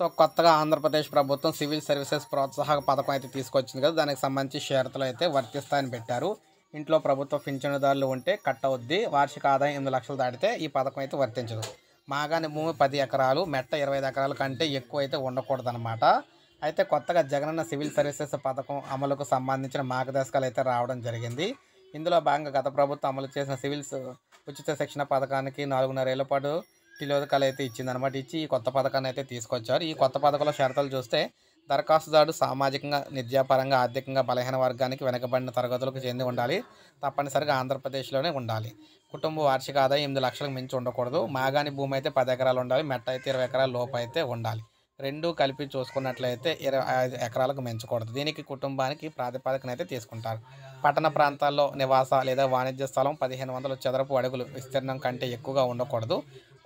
so కొత్తగా ఆంధ్రప్రదేశ్ ప్రభుత్వం civil services ప్రోత్సాహక పథకం అయితే తీసుకొచ్చింది కదా దానికి సంబంధించి షరతులు అయితే వర్తిస్తాయని పెట్టారు ఇంట్లో ప్రభుత్వ పింఛనుదారులు ఉంటే కట్ అవుద్ది వార్షిక ఆదాయం ఎనిమిది లక్షలు దాటితే ఈ పథకం అయితే వర్తించదు మాగాని భూమి పది ఎకరాలు మెట్ట ఇరవై ఎకరాల కంటే ఎక్కువ అయితే ఉండకూడదనమాట అయితే కొత్తగా జగనన్న సివిల్ సర్వీసెస్ పథకం అమలుకు సంబంధించిన మార్గదర్శకాలు అయితే రావడం జరిగింది ఇందులో భాగంగా గత ప్రభుత్వం అమలు చేసిన సివిల్స్ ఉచిత శిక్షణ పథకానికి నాలుగున్నర ఏళ్ళ పాటు కీలకలు అయితే ఇచ్చిందనమాట ఇచ్చి ఈ కొత్త పథకాన్ని అయితే తీసుకొచ్చారు ఈ కొత్త పథకంలో షరతులు చూస్తే దరఖాస్తుదారుడు సామాజికంగా నిద్యాపరంగా ఆర్థికంగా బలహీన వర్గానికి వెనకబడిన తరగతులకు చెంది ఉండాలి తప్పనిసరిగా ఆంధ్రప్రదేశ్లోనే ఉండాలి కుటుంబ వార్షిక ఆదాయం ఎనిమిది లక్షలకు మించి ఉండకూడదు మాగాని భూమి అయితే పది ఎకరాలు ఉండాలి మెట్ట అయితే ఇరవై ఎకరాల లోపు అయితే ఉండాలి రెండు కలిపి చూసుకున్నట్లయితే ఇరవై ఐదు ఎకరాలకు మించకూడదు దీనికి కుటుంబానికి ప్రాతిపదికన అయితే తీసుకుంటారు పట్టణ ప్రాంతాల్లో నివాస లేదా వాణిజ్య స్థలం పదిహేను వందల చదరపు అడుగులు విస్తీర్ణం కంటే ఎక్కువగా ఉండకూడదు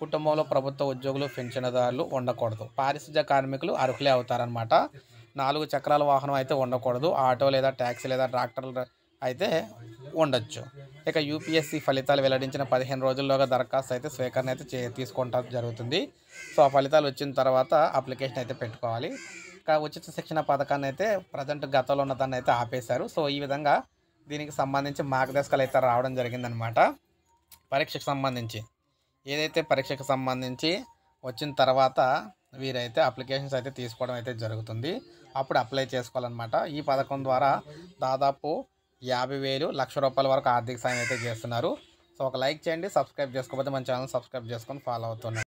కుటుంబంలో ప్రభుత్వ ఉద్యోగులు పెన్షన్దారులు ఉండకూడదు పారిశుద్ధ్య కార్మికులు అర్హులే అవుతారనమాట నాలుగు చక్రాల వాహనం అయితే ఉండకూడదు ఆటో లేదా ట్యాక్సీ లేదా ట్రాక్టర్ అయితే ఉండొచ్చు ఇక యూపీఎస్సీ ఫలితాలు వెల్లడించిన పదిహేను రోజుల్లోగా దరఖాస్తు అయితే స్వీకరణ అయితే చే తీసుకుంటారు జరుగుతుంది సో ఆ ఫలితాలు వచ్చిన తర్వాత అప్లికేషన్ అయితే పెట్టుకోవాలి ఇక ఉచిత శిక్షణ పథకాన్ని అయితే ప్రజెంట్ గతంలో ఉన్న దాన్ని అయితే ఆపేశారు సో ఈ విధంగా దీనికి సంబంధించి మార్గదర్శకాలు అయితే రావడం జరిగిందనమాట పరీక్షకు సంబంధించి ఏదైతే పరీక్షకు సంబంధించి వచ్చిన తర్వాత వీరైతే అప్లికేషన్స్ అయితే తీసుకోవడం అయితే జరుగుతుంది అప్పుడు అప్లై చేసుకోవాలన్నమాట ఈ పథకం ద్వారా దాదాపు యాభై వేలు లక్ష రూపాయల వరకు ఆర్థిక సాయం అయితే చేస్తున్నారు సో ఒక లైక్ చేయండి సబ్స్క్రైబ్ చేసుకోకపోతే మన ఛానల్ సబ్స్క్రైబ్ చేసుకొని ఫాలో అవుతున్నాయి